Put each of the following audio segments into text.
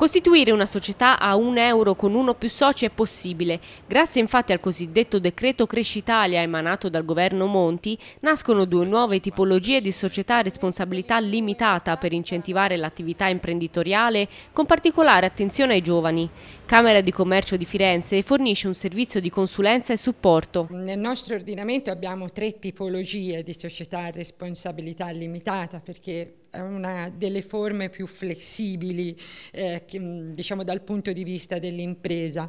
Costituire una società a un euro con uno o più soci è possibile. Grazie infatti al cosiddetto decreto Crescitalia emanato dal governo Monti, nascono due nuove tipologie di società a responsabilità limitata per incentivare l'attività imprenditoriale con particolare attenzione ai giovani. Camera di Commercio di Firenze fornisce un servizio di consulenza e supporto. Nel nostro ordinamento abbiamo tre tipologie di società a responsabilità limitata perché è una delle forme più flessibili eh, diciamo dal punto di vista dell'impresa.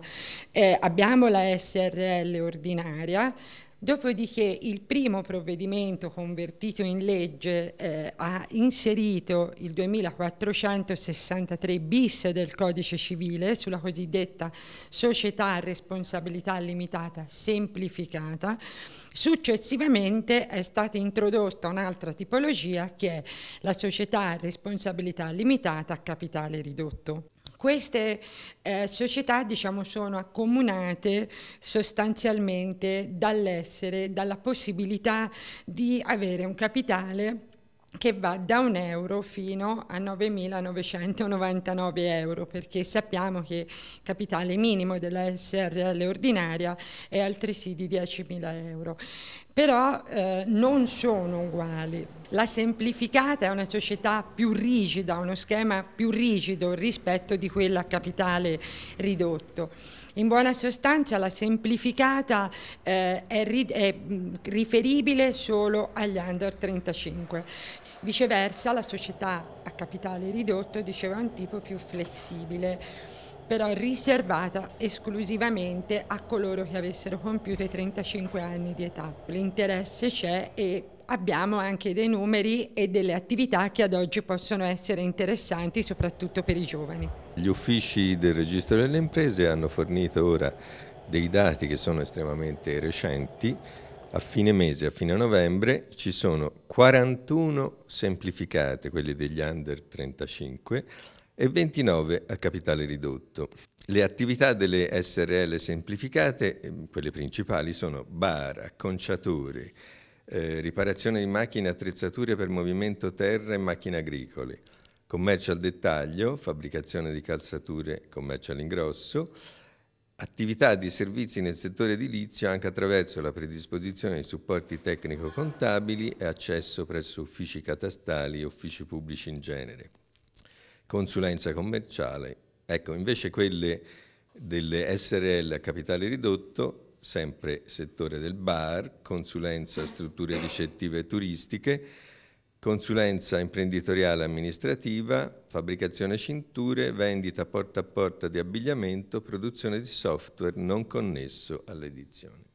Eh, abbiamo la SRL ordinaria, Dopodiché il primo provvedimento convertito in legge eh, ha inserito il 2463 bis del codice civile sulla cosiddetta società a responsabilità limitata semplificata. Successivamente è stata introdotta un'altra tipologia che è la società a responsabilità limitata a capitale ridotto. Queste eh, società diciamo, sono accomunate sostanzialmente dall'essere, dalla possibilità di avere un capitale che va da un euro fino a 9.999 euro, perché sappiamo che il capitale minimo della SRL ordinaria è altresì di 10.000 euro però eh, non sono uguali. La semplificata è una società più rigida, uno schema più rigido rispetto di quella a capitale ridotto. In buona sostanza la semplificata eh, è, ri è riferibile solo agli under 35. Viceversa la società a capitale ridotto, diceva, è un tipo più flessibile però riservata esclusivamente a coloro che avessero compiuto i 35 anni di età. L'interesse c'è e abbiamo anche dei numeri e delle attività che ad oggi possono essere interessanti soprattutto per i giovani. Gli uffici del registro delle imprese hanno fornito ora dei dati che sono estremamente recenti. A fine mese, a fine novembre, ci sono 41 semplificate, quelle degli under 35, e 29 a capitale ridotto. Le attività delle SRL semplificate, ehm, quelle principali, sono bar, acconciatori, eh, riparazione di macchine e attrezzature per movimento terra e macchine agricole, commercio al dettaglio, fabbricazione di calzature, commercio all'ingrosso, attività di servizi nel settore edilizio anche attraverso la predisposizione di supporti tecnico-contabili e accesso presso uffici catastali e uffici pubblici in genere consulenza commerciale. Ecco, invece quelle delle SRL a capitale ridotto, sempre settore del bar, consulenza strutture ricettive e turistiche, consulenza imprenditoriale amministrativa, fabbricazione cinture, vendita porta a porta di abbigliamento, produzione di software non connesso all'edizione.